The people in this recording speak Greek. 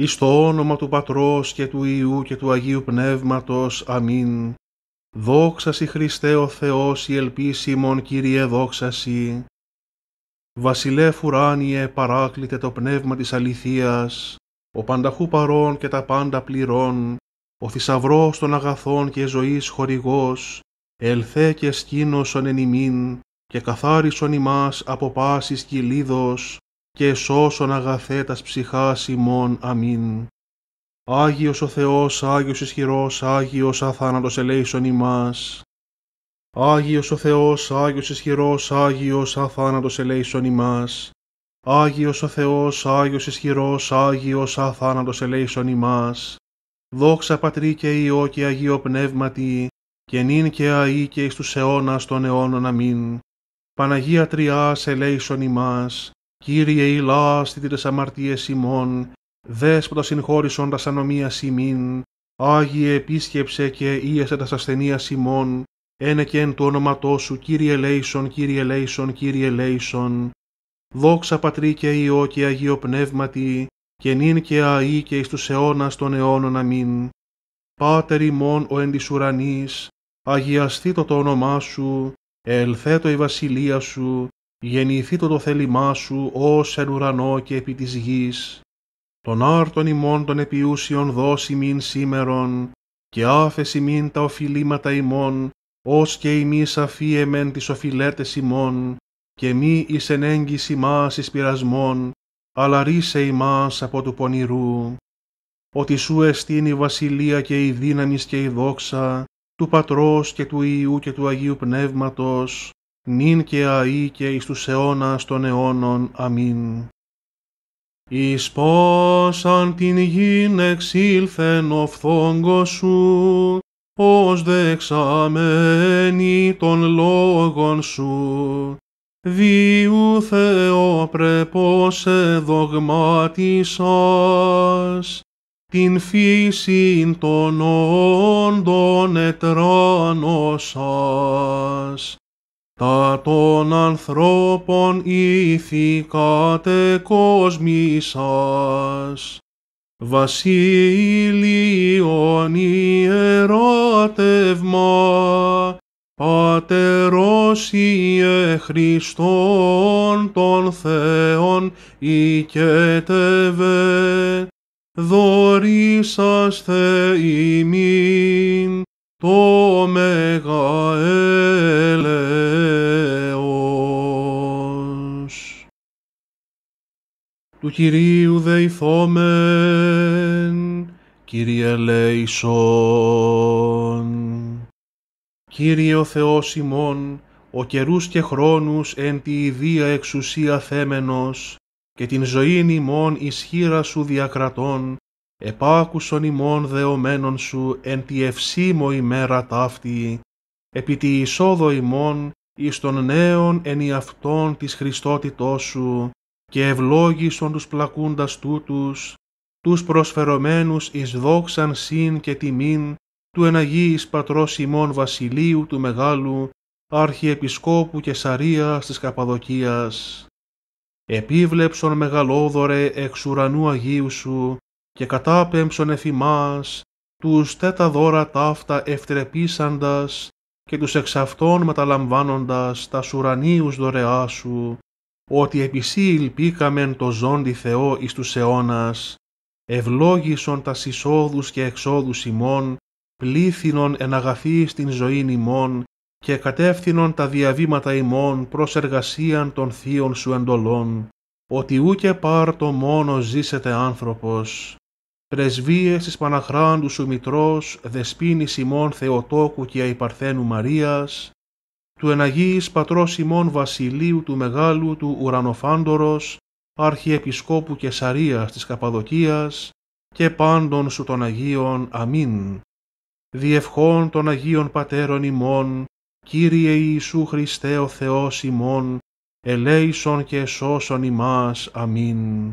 Εις το όνομα του Πατρός και του Ιού και του Αγίου Πνεύματος. Αμήν. Δόξα σοι Χριστέ ο Θεός η ελπίσιμον Κύριε δόξα σοι. Βασιλεύ ουράνιε παράκλητε το πνεύμα της αληθείας, ο πανταχού παρών και τα πάντα πληρών, ο θησαυρός των αγαθών και ζωής χορηγός, ελθέ και σκήνωσον εν ημίν, και καθάρισον ημάς από πάσης κυλίδος, και σώσον αγαθέτας ψυχάς ημών. Αμήν. Άγιος ο Θεός, Άγιος ισχυρός, Άγιος αθάνατος ελέησον ημάς. Άγιος ο Θεός, Άγιος ισχυρός, Άγιος αθάνατος ελέησον ημάς. Άγιος ο Θεός, Άγιος ισχυρός, Άγιος αθάνατος ελέησον ημάς. Δόξα Πατρί και Υιό και Αγίο Πνεύματι, και νυν και αΐ και εις τους αιώνας των αιώνων. Αμήν. Παναγία Τριάς ελέησον ημάς. Κύριε στη τις αμαρτίες ημών, δέσποτα συγχώρησον τα σανομίας ημίν, Άγιε επίσκεψε και ίεσε τας σασθενία ημών, ένε και εν του όνοματός σου, Κύριε Λέισον, Κύριε Λέισον, Κύριε Λέισον. Δόξα Πατρί και Υιό και Αγίο Πνεύματι, και νυν και αΐ και εις τους αιώνας των αιώνων αμήν. Πάτερ ημών ο εν της ουρανής, αγιαστεί το το όνομά σου, ελθέτω η βασιλεία σου, γεννηθεί το το θέλημά σου ως εν ουρανό και επί της γης. Τον άρτον ημών των επιούσιων δώσει μην σήμερον και άφεση μην τα οφειλήματα ημών ως και ημείς αφίεμεν τις οφειλέτες ημών και μη εις έγκυση μας εις πειρασμών αλλά ρίσε ημάς από του πονηρού. Ότι σου εστίν η βασιλεία και η δύναμις και η δόξα του Πατρός και του Ιού και του Αγίου Πνεύματος νυν και αΐ και εις τους αιώνας των αιώνων. Αμήν. Εις την γην εξήλθεν ο φθόγκος σου, ως δεξαμένη των λόγων σου. Διού πρέπως εδογμάτισας, την φύση των όντων ετράνωσας. Τα των ανθρώπων ήθη κατεκόσμησας. Βασίλειον ιεράτευμα, Πατερός Ιε Χριστόν των Θεών οικετεύε, δωρήσαστε ημίν το μεγαέ του Κυρίου δεηθόμεν, Κύριε λέησον. Κύριε ο Θεός ημών, ο καιρούς και χρόνους εν τη ιδία εξουσία θέμενος, και την ζωήν ημών ισχύρα σου διακρατών, επάκουσον ημών δεωμένων σου εν τη ευσύμω ημέρα ταύτη, επί τη εισόδο ημών εις των νέων εν αυτών της Χριστότητός σου, και ευλόγησον τους πλακούντας τούτους, τους προσφερομένους εις δόξαν σύν και τιμήν του εναγίης πατρός ημών βασιλείου του Μεγάλου, αρχιεπισκόπου και σαρίας της Καπαδοκίας. Επίβλεψον μεγαλόδωρε εξ ουρανού Αγίου σου και κατάπεμψον εφημάς, τους τέτα δώρα ταύτα ευτρεπίσαντας και τους εξ αυτών μεταλαμβάνοντας τα ουρανίους δωρεά σου, ότι επισή ηλπίκαμεν το ζώντι Θεό εις τους αιώνας, ευλόγησον τα εισόδους και εξόδους ημών, πλήθυνον εν αγαθή στην ζωήν ημών και κατεύθυνον τα διαβήματα ημών προς εργασίαν των θείων σου εντολών, ότι ούκε πάρτο μόνο ζήσετε άνθρωπος. Πρεσβείες της Παναχράντου σου Μητρός, δεσπίνης ημών Θεοτόκου και Αϊπαρθένου Μαρίας, του εναγίης πατρός ημών βασιλείου του μεγάλου του ουρανοφάντορος, αρχιεπισκόπου Κεσαρίας της Καπαδοκίας και πάντων σου των Αγίων. Αμήν. Διευχών των Αγίων Πατέρων ημών, Κύριε Ιησού Χριστέ ο Θεός ημών, ελέησον και σώσον ημάς. Αμήν.